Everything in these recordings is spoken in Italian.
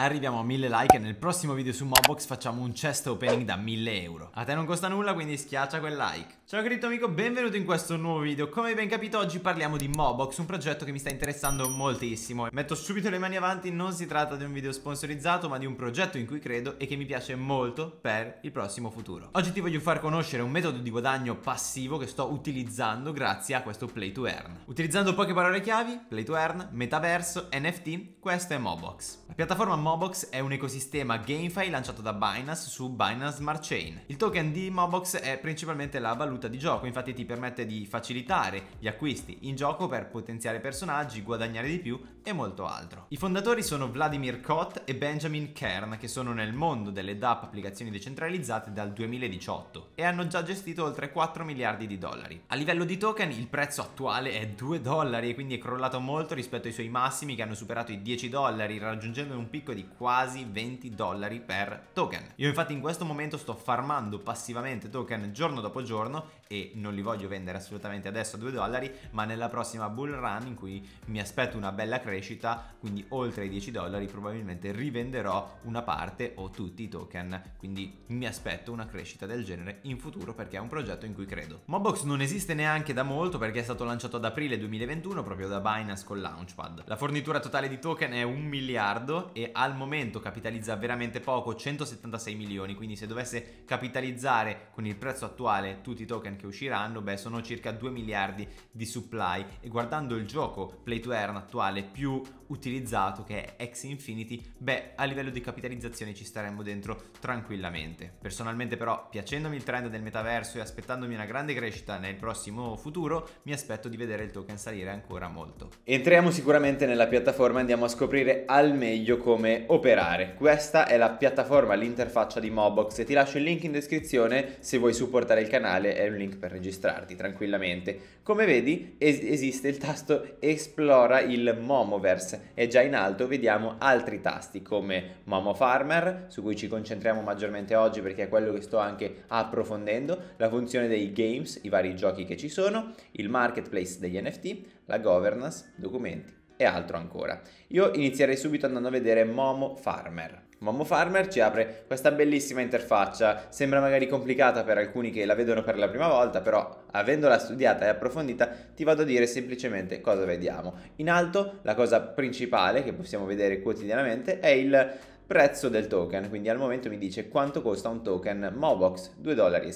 Arriviamo a 1000 like e nel prossimo video su Mobbox facciamo un chest opening da 1000 euro. A te non costa nulla quindi schiaccia quel like. Ciao cripto amico, benvenuto in questo nuovo video. Come ben capito oggi parliamo di Mobbox, un progetto che mi sta interessando moltissimo. Metto subito le mani avanti, non si tratta di un video sponsorizzato ma di un progetto in cui credo e che mi piace molto per il prossimo futuro. Oggi ti voglio far conoscere un metodo di guadagno passivo che sto utilizzando grazie a questo play to earn. Utilizzando poche parole chiavi, play to earn, metaverso, NFT, questo è Mobbox. La piattaforma Mobbox Mobox è un ecosistema GameFi lanciato da Binance su Binance Smart Chain. Il token di Mobox è principalmente la valuta di gioco, infatti ti permette di facilitare gli acquisti in gioco per potenziare personaggi, guadagnare di più e molto altro. I fondatori sono Vladimir Kot e Benjamin Kern, che sono nel mondo delle DAP applicazioni decentralizzate dal 2018 e hanno già gestito oltre 4 miliardi di dollari. A livello di token il prezzo attuale è 2 dollari e quindi è crollato molto rispetto ai suoi massimi che hanno superato i 10 dollari raggiungendo un picco di di quasi 20 dollari per token. Io infatti in questo momento sto farmando passivamente token giorno dopo giorno e non li voglio vendere assolutamente adesso a 2 dollari, ma nella prossima bull run in cui mi aspetto una bella crescita, quindi oltre i 10 dollari probabilmente rivenderò una parte o tutti i token, quindi mi aspetto una crescita del genere in futuro perché è un progetto in cui credo. Mobbox non esiste neanche da molto perché è stato lanciato ad aprile 2021 proprio da Binance con Launchpad. La fornitura totale di token è un miliardo e al al momento capitalizza veramente poco, 176 milioni, quindi se dovesse capitalizzare con il prezzo attuale tutti i token che usciranno, beh sono circa 2 miliardi di supply e guardando il gioco play to earn attuale più utilizzato che è X Infinity, beh a livello di capitalizzazione ci staremmo dentro tranquillamente. Personalmente però piacendomi il trend del metaverso e aspettandomi una grande crescita nel prossimo futuro, mi aspetto di vedere il token salire ancora molto. Entriamo sicuramente nella piattaforma e andiamo a scoprire al meglio come operare. Questa è la piattaforma, l'interfaccia di Mobox e ti lascio il link in descrizione se vuoi supportare il canale, è un link per registrarti tranquillamente. Come vedi es esiste il tasto esplora il Momoverse e già in alto vediamo altri tasti come Momo Farmer su cui ci concentriamo maggiormente oggi perché è quello che sto anche approfondendo, la funzione dei games, i vari giochi che ci sono, il marketplace degli NFT, la governance, documenti e altro ancora. Io inizierei subito andando a vedere Momo Farmer. Momo Farmer ci apre questa bellissima interfaccia, sembra magari complicata per alcuni che la vedono per la prima volta, però avendola studiata e approfondita ti vado a dire semplicemente cosa vediamo. In alto la cosa principale che possiamo vedere quotidianamente è il prezzo del token, quindi al momento mi dice quanto costa un token Mobox, 2,16 dollari.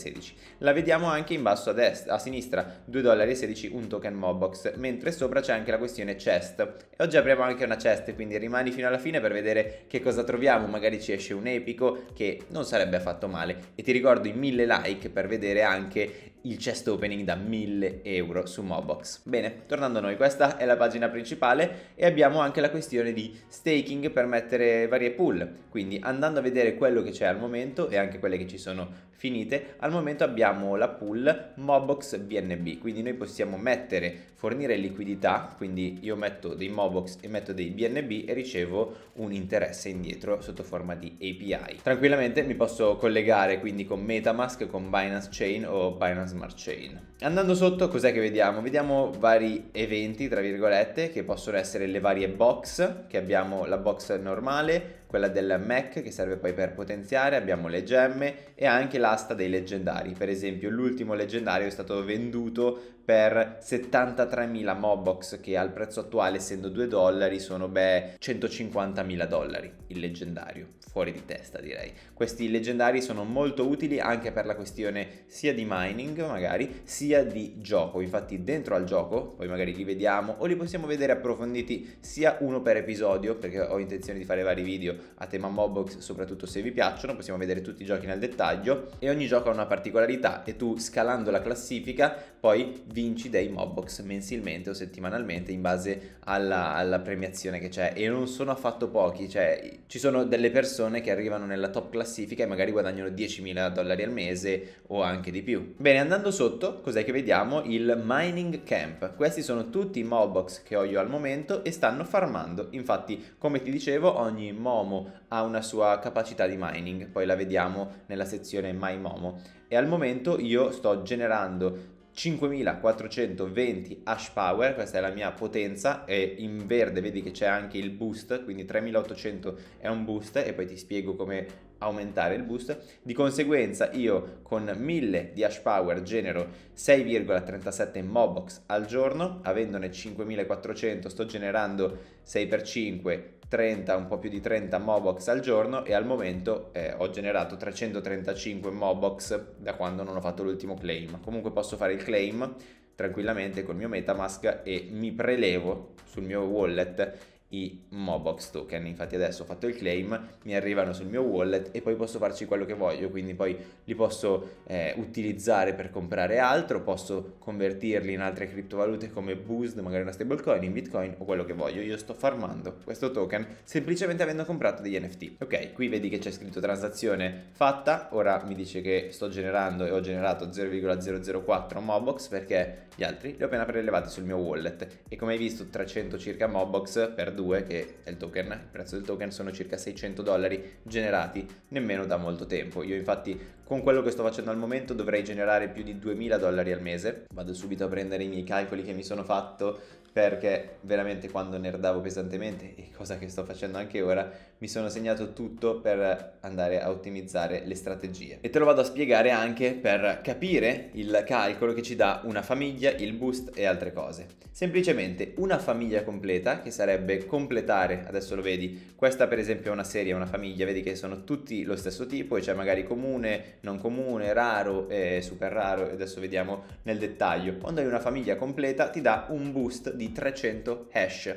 La vediamo anche in basso a, destra, a sinistra, 2,16 dollari un token Mobox, mentre sopra c'è anche la questione chest. E oggi apriamo anche una chest, quindi rimani fino alla fine per vedere che cosa troviamo, magari ci esce un epico che non sarebbe affatto male. E ti ricordo i 1000 like per vedere anche il chest opening da 1000 euro su Mobox. Bene, tornando a noi, questa è la pagina principale e abbiamo anche la questione di staking per mettere varie pool quindi andando a vedere quello che c'è al momento e anche quelle che ci sono finite, al momento abbiamo la pool Mobox bnb quindi noi possiamo mettere, fornire liquidità, quindi io metto dei Mobox e metto dei BNB e ricevo un interesse indietro sotto forma di API. Tranquillamente mi posso collegare quindi con Metamask, con Binance Chain o Binance Smart Chain. Andando sotto cos'è che vediamo? Vediamo vari eventi tra virgolette che possono essere le varie box che abbiamo la box normale, quella del Mac che serve poi per potenziare, abbiamo le gemme e anche l'asta dei leggendari. Per esempio l'ultimo leggendario è stato venduto per 73.000 Mobox che al prezzo attuale essendo 2 dollari sono beh 150.000 dollari il leggendario fuori di testa direi questi leggendari sono molto utili anche per la questione sia di mining magari sia di gioco infatti dentro al gioco poi magari li vediamo o li possiamo vedere approfonditi sia uno per episodio perché ho intenzione di fare vari video a tema Mobox soprattutto se vi piacciono possiamo vedere tutti i giochi nel dettaglio e ogni gioco ha una particolarità e tu scalando la classifica poi vinci dei mobbox mensilmente o settimanalmente in base alla, alla, premiazione che c'è e non sono affatto pochi, cioè ci sono delle persone che arrivano nella top classifica e magari guadagnano 10.000 dollari al mese o anche di più. Bene, andando sotto, cos'è che vediamo? Il mining camp. Questi sono tutti i mobbox che ho io al momento e stanno farmando. Infatti, come ti dicevo, ogni momo ha una sua capacità di mining, poi la vediamo nella sezione My Momo e al momento io sto generando 5420 hash power, questa è la mia potenza e in verde vedi che c'è anche il boost, quindi 3800 è un boost e poi ti spiego come aumentare il boost, di conseguenza io con 1000 di hash power genero 6,37 mobox al giorno, avendone 5400 sto generando 6x5 30, un po' più di 30 mobox al giorno e al momento eh, ho generato 335 mobox da quando non ho fatto l'ultimo claim. Comunque posso fare il claim tranquillamente col mio Metamask e mi prelevo sul mio wallet i Mobox token. Infatti adesso ho fatto il claim, mi arrivano sul mio wallet e poi posso farci quello che voglio, quindi poi li posso eh, utilizzare per comprare altro, posso convertirli in altre criptovalute come Boost, magari una stablecoin, in Bitcoin o quello che voglio. Io sto farmando questo token semplicemente avendo comprato degli NFT. Ok, qui vedi che c'è scritto transazione fatta, ora mi dice che sto generando e ho generato 0,004 Mobox perché gli altri li ho appena prelevati sul mio wallet e come hai visto 300 circa Mobbox per 2 che è il token, il prezzo del token sono circa 600 dollari generati nemmeno da molto tempo. Io infatti con quello che sto facendo al momento dovrei generare più di 2000 dollari al mese. Vado subito a prendere i miei calcoli che mi sono fatto perché veramente quando nerdavo pesantemente, cosa che sto facendo anche ora, mi sono segnato tutto per andare a ottimizzare le strategie. E te lo vado a spiegare anche per capire il calcolo che ci dà una famiglia, il boost e altre cose. Semplicemente una famiglia completa, che sarebbe completare, adesso lo vedi, questa per esempio è una serie, una famiglia, vedi che sono tutti lo stesso tipo, e c'è cioè magari comune, non comune, raro, eh, super raro, adesso vediamo nel dettaglio. Quando hai una famiglia completa ti dà un boost di di 300 hash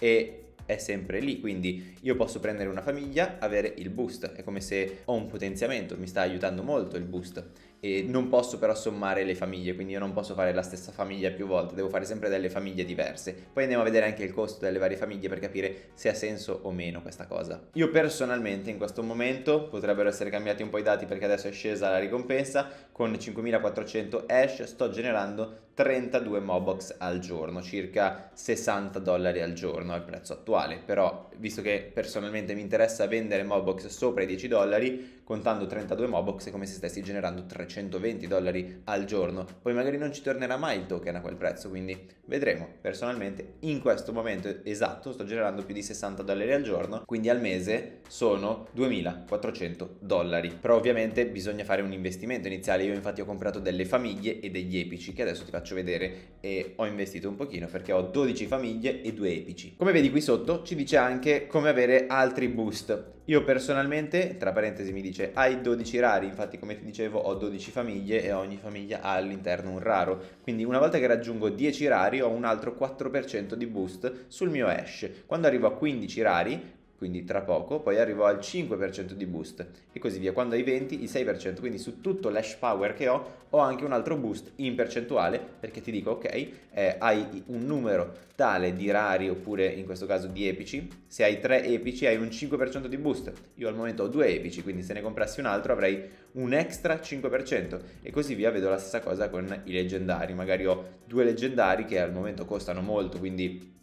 e è sempre lì, quindi io posso prendere una famiglia, avere il boost, è come se ho un potenziamento, mi sta aiutando molto il boost e non posso però sommare le famiglie, quindi io non posso fare la stessa famiglia più volte, devo fare sempre delle famiglie diverse. Poi andiamo a vedere anche il costo delle varie famiglie per capire se ha senso o meno questa cosa. Io personalmente in questo momento potrebbero essere cambiati un po' i dati perché adesso è scesa la ricompensa, con 5400 hash sto generando 32 Mobox al giorno, circa 60 dollari al giorno al prezzo attuale, però visto che personalmente mi interessa vendere Mobox sopra i 10 dollari, contando 32 Mobox è come se stessi generando 320 dollari al giorno, poi magari non ci tornerà mai il token a quel prezzo, quindi vedremo. Personalmente in questo momento esatto sto generando più di 60 dollari al giorno, quindi al mese sono 2400 dollari, però ovviamente bisogna fare un investimento iniziale, io infatti ho comprato delle famiglie e degli epici che adesso ti faccio faccio vedere e ho investito un pochino perché ho 12 famiglie e 2 epici. Come vedi qui sotto ci dice anche come avere altri boost. Io personalmente, tra parentesi mi dice, hai 12 rari, infatti come ti dicevo ho 12 famiglie e ogni famiglia ha all'interno un raro, quindi una volta che raggiungo 10 rari ho un altro 4% di boost sul mio hash. Quando arrivo a 15 rari quindi tra poco, poi arrivo al 5% di boost e così via, quando hai 20 il 6%, quindi su tutto l'ash power che ho ho anche un altro boost in percentuale perché ti dico ok, eh, hai un numero tale di rari oppure in questo caso di epici, se hai 3 epici hai un 5% di boost, io al momento ho 2 epici, quindi se ne comprassi un altro avrei un extra 5% e così via, vedo la stessa cosa con i leggendari, magari ho due leggendari che al momento costano molto, quindi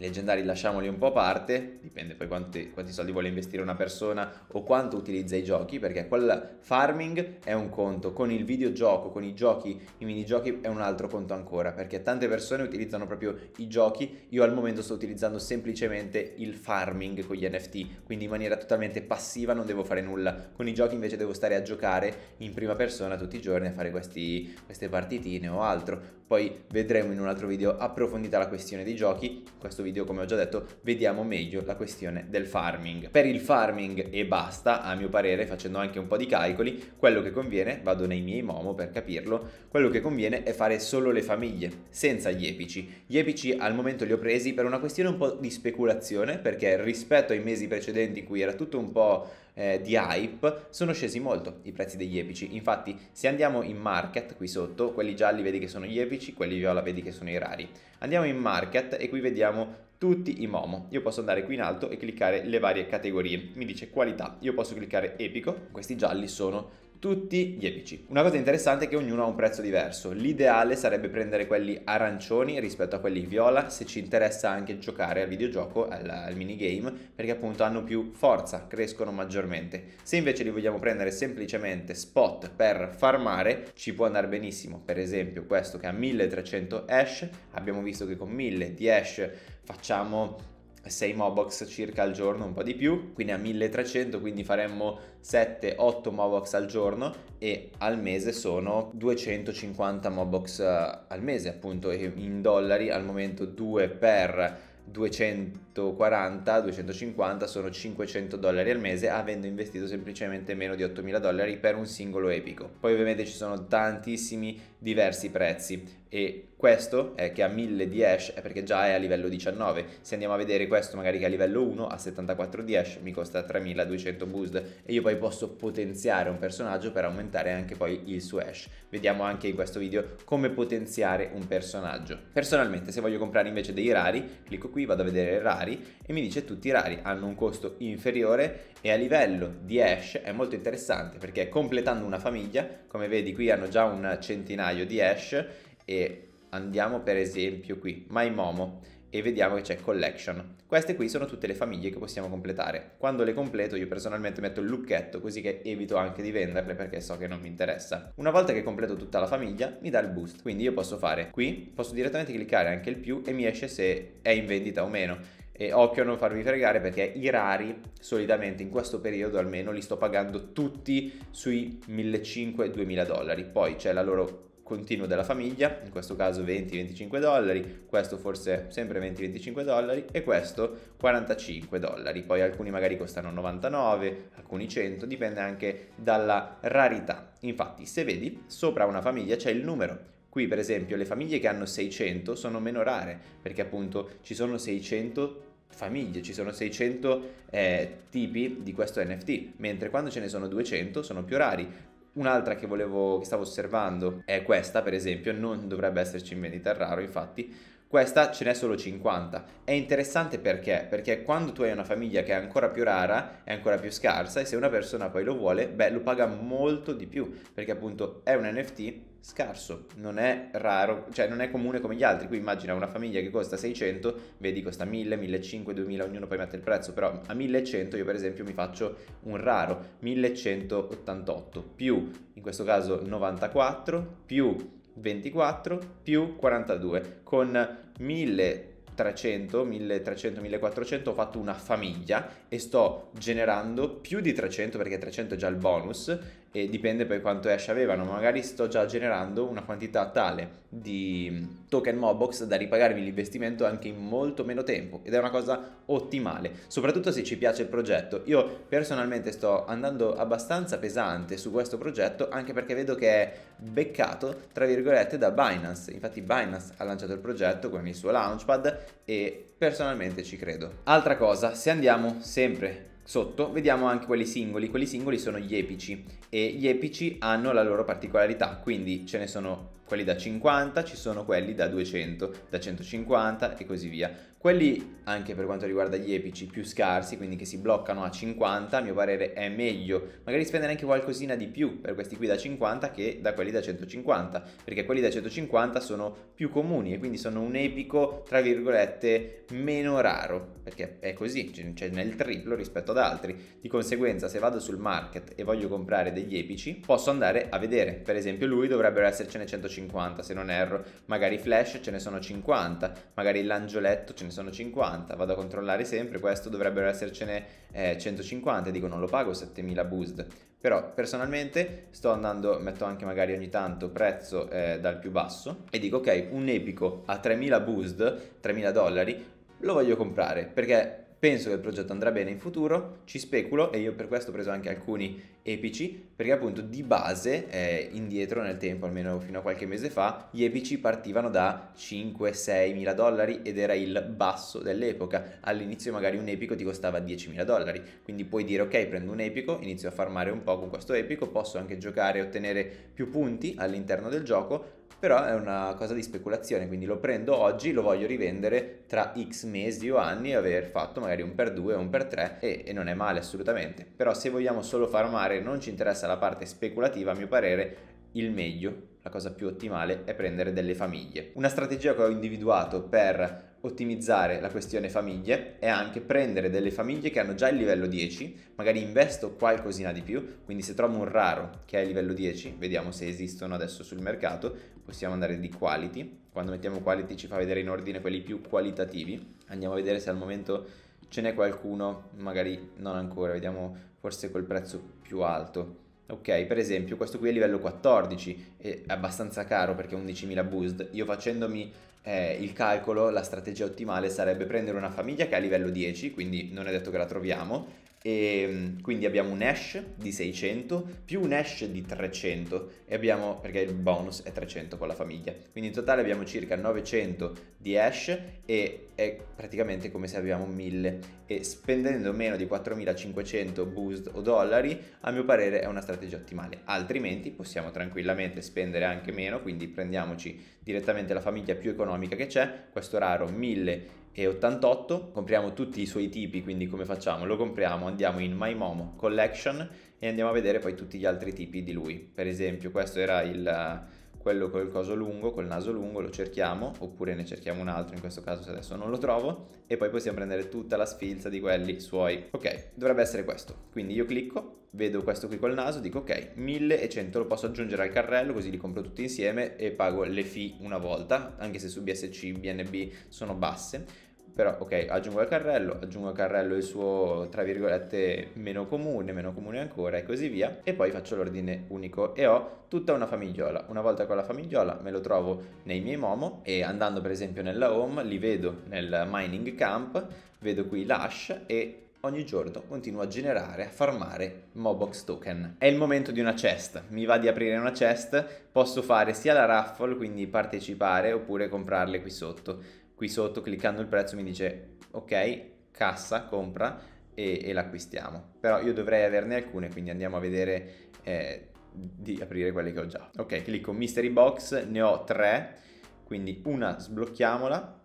i leggendari lasciamoli un po' a parte, dipende poi quanti, quanti soldi vuole investire una persona o quanto utilizza i giochi, perché quel farming è un conto, con il videogioco, con i giochi, i minigiochi è un altro conto ancora, perché tante persone utilizzano proprio i giochi, io al momento sto utilizzando semplicemente il farming con gli NFT, quindi in maniera totalmente passiva non devo fare nulla, con i giochi invece devo stare a giocare in prima persona tutti i giorni a fare questi, queste partitine o altro, poi vedremo in un altro video approfondita la questione dei giochi, in questo video come ho già detto vediamo meglio la questione del farming. Per il farming e basta, a mio parere, facendo anche un po' di calcoli, quello che conviene, vado nei miei momo per capirlo, quello che conviene è fare solo le famiglie, senza gli epici. Gli epici al momento li ho presi per una questione un po' di speculazione, perché rispetto ai mesi precedenti in cui era tutto un po' eh, di hype, sono scesi molto i prezzi degli epici. Infatti, se andiamo in market qui sotto, quelli gialli vedi che sono gli epici, quelli viola vedi che sono i rari. Andiamo in market e qui vediamo tutti i Momo. Io posso andare qui in alto e cliccare le varie categorie. Mi dice qualità, io posso cliccare epico, questi gialli sono tutti gli epici. Una cosa interessante è che ognuno ha un prezzo diverso, l'ideale sarebbe prendere quelli arancioni rispetto a quelli viola se ci interessa anche giocare al videogioco, al, al minigame, perché appunto hanno più forza, crescono maggiormente. Se invece li vogliamo prendere semplicemente spot per farmare, ci può andare benissimo, per esempio questo che ha 1300 ash, abbiamo visto che con 1000 di ash facciamo 6 Mobox circa al giorno, un po' di più, quindi a 1300, quindi faremmo 7-8 Mobox al giorno e al mese sono 250 Mobox eh, al mese, appunto, e in dollari al momento 2 per 240, 250 sono 500 dollari al mese avendo investito semplicemente meno di 8000 dollari per un singolo epico. Poi ovviamente ci sono tantissimi diversi prezzi e questo è che a 1000 di hash è perché già è a livello 19 se andiamo a vedere questo magari che è a livello 1 a 74 di hash mi costa 3200 boost e io poi posso potenziare un personaggio per aumentare anche poi il suo hash vediamo anche in questo video come potenziare un personaggio personalmente se voglio comprare invece dei rari clicco qui vado a vedere rari e mi dice tutti i rari hanno un costo inferiore e a livello di hash è molto interessante perché completando una famiglia come vedi qui hanno già un centinaio dizionario di hash e andiamo per esempio qui, My Momo, e vediamo che c'è collection. Queste qui sono tutte le famiglie che possiamo completare. Quando le completo io personalmente metto il lucchetto così che evito anche di venderle perché so che non mi interessa. Una volta che completo tutta la famiglia mi dà il boost, quindi io posso fare qui, posso direttamente cliccare anche il più e mi esce se è in vendita o meno. E occhio a non farmi fregare perché i rari solitamente in questo periodo almeno li sto pagando tutti sui 1500-2000 dollari. Poi c'è la loro continuo della famiglia, in questo caso 20-25 dollari, questo forse sempre 20-25 dollari e questo 45 dollari, poi alcuni magari costano 99, alcuni 100, dipende anche dalla rarità. Infatti se vedi sopra una famiglia c'è il numero, Qui per esempio le famiglie che hanno 600 sono meno rare perché appunto ci sono 600 famiglie, ci sono 600 eh, tipi di questo NFT, mentre quando ce ne sono 200 sono più rari. Un'altra che volevo, che stavo osservando è questa per esempio, non dovrebbe esserci in vendita raro infatti, questa ce n'è solo 50. È interessante perché? Perché quando tu hai una famiglia che è ancora più rara, è ancora più scarsa e se una persona poi lo vuole, beh, lo paga molto di più, perché appunto è un NFT scarso, non è raro, cioè non è comune come gli altri. Qui immagina una famiglia che costa 600, vedi costa 1000, 1500, 2000, ognuno poi mette il prezzo, però a 1100 io per esempio mi faccio un raro, 1188 più in questo caso 94 più 24 più 42 con 1000 300, 1300, 1400 ho fatto una famiglia e sto generando più di 300 perché 300 è già il bonus e dipende poi quanto hash avevano, magari sto già generando una quantità tale di mm, token Mobox da ripagarmi l'investimento anche in molto meno tempo ed è una cosa ottimale, soprattutto se ci piace il progetto. Io personalmente sto andando abbastanza pesante su questo progetto anche perché vedo che è beccato tra virgolette da Binance, infatti Binance ha lanciato il progetto con il suo launchpad e personalmente ci credo. Altra cosa, se andiamo sempre Sotto vediamo anche quelli singoli, quelli singoli sono gli epici e gli epici hanno la loro particolarità, quindi ce ne sono quelli da 50, ci sono quelli da 200, da 150 e così via. Quelli, anche per quanto riguarda gli epici, più scarsi, quindi che si bloccano a 50, a mio parere è meglio magari spendere anche qualcosina di più per questi qui da 50 che da quelli da 150, perché quelli da 150 sono più comuni e quindi sono un epico, tra virgolette, meno raro, perché è così, cioè, c'è nel triplo rispetto ad altri. Di conseguenza, se vado sul market e voglio comprare degli epici, posso andare a vedere, per esempio lui dovrebbero essercene 150 se non erro, magari flash ce ne sono 50, magari l'angioletto ce ne ne sono 50, vado a controllare sempre, questo dovrebbero essercene eh, 150, dico non lo pago 7000 boost, però personalmente sto andando, metto anche magari ogni tanto prezzo eh, dal più basso e dico ok, un epico a 3000 boost, 3000 dollari, lo voglio comprare perché Penso che il progetto andrà bene in futuro, ci speculo e io per questo ho preso anche alcuni epici, perché appunto di base, eh, indietro nel tempo, almeno fino a qualche mese fa, gli epici partivano da 5-6 mila dollari ed era il basso dell'epoca. All'inizio magari un epico ti costava 10 mila dollari, quindi puoi dire ok prendo un epico, inizio a farmare un po' con questo epico, posso anche giocare e ottenere più punti all'interno del gioco, però è una cosa di speculazione, quindi lo prendo oggi, lo voglio rivendere tra x mesi o anni aver fatto magari un per due, un per tre e, e non è male assolutamente, però se vogliamo solo farmare non ci interessa la parte speculativa, a mio parere il meglio la cosa più ottimale è prendere delle famiglie. Una strategia che ho individuato per ottimizzare la questione famiglie è anche prendere delle famiglie che hanno già il livello 10, magari investo qualcosina di più, quindi se trovo un raro che è il livello 10, vediamo se esistono adesso sul mercato, possiamo andare di quality, quando mettiamo quality ci fa vedere in ordine quelli più qualitativi, andiamo a vedere se al momento ce n'è qualcuno, magari non ancora, vediamo forse col prezzo più alto ok? Per esempio questo qui è livello 14, è abbastanza caro perché 11.000 boost, io facendomi eh, il calcolo, la strategia ottimale sarebbe prendere una famiglia che è a livello 10, quindi non è detto che la troviamo, e ehm, quindi abbiamo un hash di 600 più un hash di 300 e abbiamo, perché il bonus è 300 con la famiglia, quindi in totale abbiamo circa 900 di hash e è praticamente come se abbiamo 1000 e spendendo meno di 4500 boost o dollari a mio parere è una strategia ottimale, altrimenti possiamo tranquillamente spendere anche meno, quindi prendiamoci direttamente la famiglia più economica che c'è, questo raro 1000 e 88, compriamo tutti i suoi tipi, quindi come facciamo? Lo compriamo, andiamo in My Momo Collection e andiamo a vedere poi tutti gli altri tipi di lui. Per esempio, questo era il quello col coso lungo, col naso lungo, lo cerchiamo, oppure ne cerchiamo un altro, in questo caso se adesso non lo trovo, e poi possiamo prendere tutta la sfilza di quelli suoi. Ok, dovrebbe essere questo. Quindi io clicco, vedo questo qui col naso, dico ok, 1100 lo posso aggiungere al carrello, così li compro tutti insieme e pago le fee una volta, anche se su BSC, BNB sono basse però ok, aggiungo il carrello, aggiungo al carrello il suo, tra virgolette, meno comune, meno comune ancora e così via, e poi faccio l'ordine unico e ho tutta una famigliola. Una volta con la famigliola me lo trovo nei miei momo e andando per esempio nella home li vedo nel mining camp, vedo qui l'ash e ogni giorno continuo a generare, a farmare Mobox token. È il momento di una chest, mi va di aprire una chest, posso fare sia la raffle, quindi partecipare, oppure comprarle qui sotto qui sotto cliccando il prezzo mi dice ok, cassa, compra e, e l'acquistiamo. Però io dovrei averne alcune, quindi andiamo a vedere eh, di aprire quelle che ho già. Ok, clicco mystery box, ne ho tre, quindi una sblocchiamola,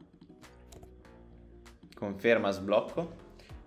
conferma sblocco,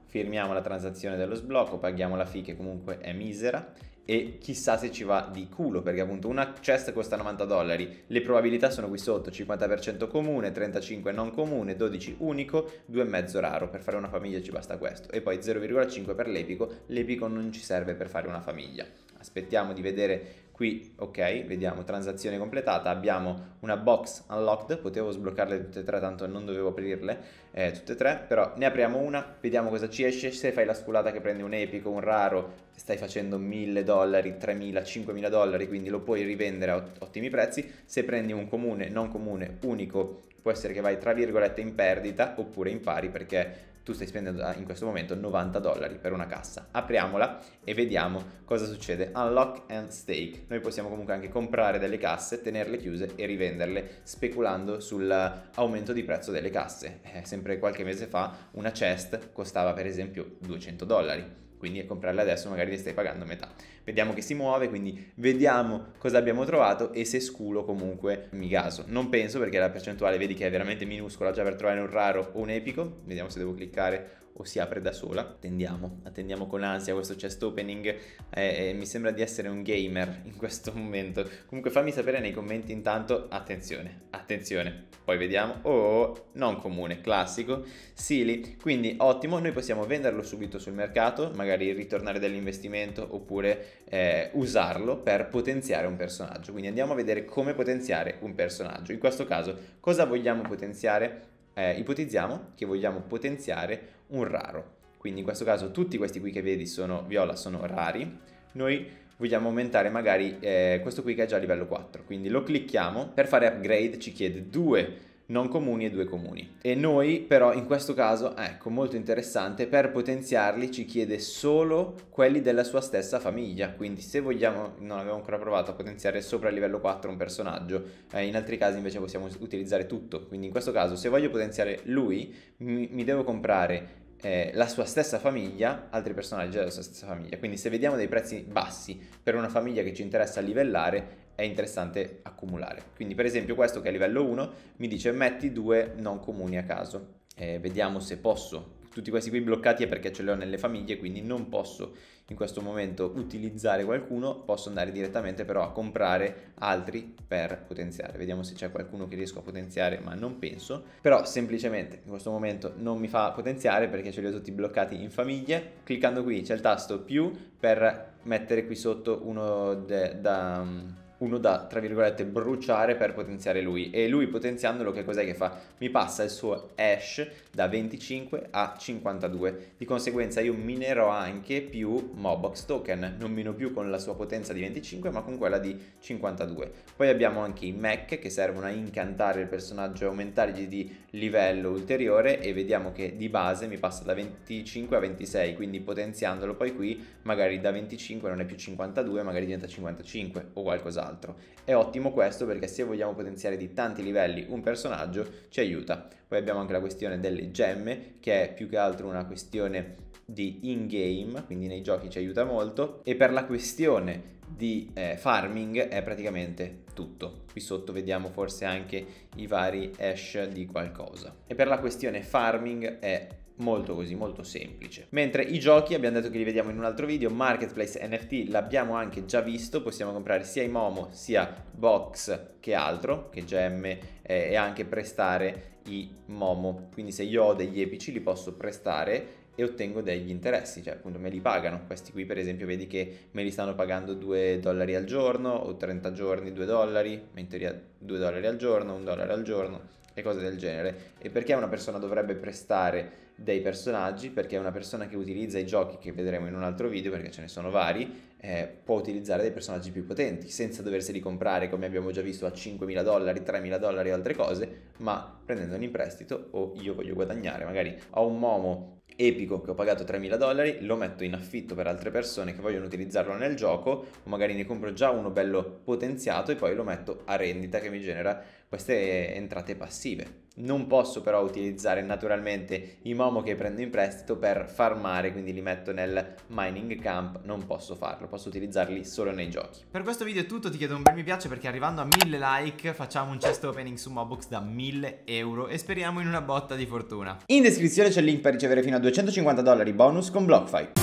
firmiamo la transazione dello sblocco, paghiamo la FI che comunque è misera e chissà se ci va di culo perché appunto una chest costa 90 dollari le probabilità sono qui sotto 50% comune 35 non comune 12 unico 2,5 raro per fare una famiglia ci basta questo e poi 0,5 per l'epico l'epico non ci serve per fare una famiglia aspettiamo di vedere Qui, ok, vediamo, transazione completata, abbiamo una box unlocked, potevo sbloccarle tutte e tre, tanto non dovevo aprirle eh, tutte e tre, però ne apriamo una, vediamo cosa ci esce, se fai la sculata che prendi un epico, un raro, stai facendo 1000 dollari, 3000, 5000 dollari, quindi lo puoi rivendere a ottimi prezzi, se prendi un comune, non comune, unico, può essere che vai tra virgolette in perdita oppure in pari perché tu stai spendendo ah, in questo momento 90 dollari per una cassa. Apriamola e vediamo cosa succede. Unlock and stake. Noi possiamo comunque anche comprare delle casse, tenerle chiuse e rivenderle speculando sull'aumento di prezzo delle casse. Eh, sempre qualche mese fa una chest costava per esempio 200 dollari quindi a comprarla adesso magari ne stai pagando metà. Vediamo che si muove, quindi vediamo cosa abbiamo trovato e se sculo comunque mi gaso. Non penso perché la percentuale vedi che è veramente minuscola già per trovare un raro o un epico, vediamo se devo cliccare o si apre da sola. Attendiamo, attendiamo con ansia questo chest opening. Eh, eh, mi sembra di essere un gamer in questo momento. Comunque fammi sapere nei commenti intanto, attenzione, attenzione. Poi vediamo. Oh, non comune, classico. Sili, quindi ottimo, noi possiamo venderlo subito sul mercato, magari ritornare dall'investimento oppure eh, usarlo per potenziare un personaggio. Quindi andiamo a vedere come potenziare un personaggio. In questo caso cosa vogliamo potenziare? eh, ipotizziamo che vogliamo potenziare un raro. Quindi in questo caso tutti questi qui che vedi sono viola sono rari. Noi vogliamo aumentare magari eh, questo qui che è già a livello 4. Quindi lo clicchiamo. Per fare upgrade ci chiede due non comuni e due comuni. E noi però in questo caso, ecco, molto interessante, per potenziarli ci chiede solo quelli della sua stessa famiglia, quindi se vogliamo, non avevo ancora provato a potenziare sopra il livello 4 un personaggio, eh, in altri casi invece possiamo utilizzare tutto, quindi in questo caso se voglio potenziare lui mi, mi devo comprare eh, la sua stessa famiglia, altri personaggi della sua stessa famiglia. Quindi se vediamo dei prezzi bassi per una famiglia che ci interessa livellare, è interessante accumulare. Quindi per esempio questo che è livello 1 mi dice metti due non comuni a caso. Eh, vediamo se posso. Tutti questi qui bloccati è perché ce li ho nelle famiglie, quindi non posso in questo momento utilizzare qualcuno, posso andare direttamente però a comprare altri per potenziare. Vediamo se c'è qualcuno che riesco a potenziare, ma non penso. Però semplicemente in questo momento non mi fa potenziare perché ce li ho tutti bloccati in famiglie. Cliccando qui c'è il tasto più per mettere qui sotto uno de- da mm, uno da, tra virgolette, bruciare per potenziare lui. E lui potenziandolo che cos'è che fa? Mi passa il suo hash da 25 a 52. Di conseguenza io minerò anche più Mobox token. Non mino più con la sua potenza di 25 ma con quella di 52. Poi abbiamo anche i mech che servono a incantare il personaggio e aumentargli di livello ulteriore e vediamo che di base mi passa da 25 a 26. Quindi potenziandolo poi qui magari da 25 non è più 52 magari diventa 55 o qualcos'altro quant'altro. È ottimo questo perché se vogliamo potenziare di tanti livelli un personaggio ci aiuta. Poi abbiamo anche la questione delle gemme che è più che altro una questione di in-game, quindi nei giochi ci aiuta molto, e per la questione di eh, farming è praticamente tutto. Qui sotto vediamo forse anche i vari hash di qualcosa. E per la questione farming è molto così, molto semplice. Mentre i giochi, abbiamo detto che li vediamo in un altro video, Marketplace NFT l'abbiamo anche già visto, possiamo comprare sia i Momo sia Box che altro, che gemme eh, e anche prestare i Momo. Quindi se io ho degli epici li posso prestare e ottengo degli interessi, cioè appunto me li pagano. Questi qui per esempio vedi che me li stanno pagando 2 dollari al giorno o 30 giorni 2 dollari, in teoria 2 dollari al giorno, 1 dollaro al giorno e cose del genere. E perché una persona dovrebbe prestare dei personaggi perché una persona che utilizza i giochi che vedremo in un altro video perché ce ne sono vari eh, può utilizzare dei personaggi più potenti senza doverseli comprare come abbiamo già visto a 5.000 dollari, 3.000 dollari e altre cose ma prendendoli in prestito o io voglio guadagnare magari ho un Momo epico che ho pagato 3.000 dollari, lo metto in affitto per altre persone che vogliono utilizzarlo nel gioco o magari ne compro già uno bello potenziato e poi lo metto a rendita che mi genera queste entrate passive non posso però utilizzare naturalmente i Momo che prendo in prestito per farmare, quindi li metto nel mining camp, non posso farlo, posso utilizzarli solo nei giochi. Per questo video è tutto, ti chiedo un bel mi piace perché arrivando a 1000 like facciamo un chest opening su Mobox da 1000 euro e speriamo in una botta di fortuna. In descrizione c'è il link per ricevere fino a 250 dollari bonus con BlockFi.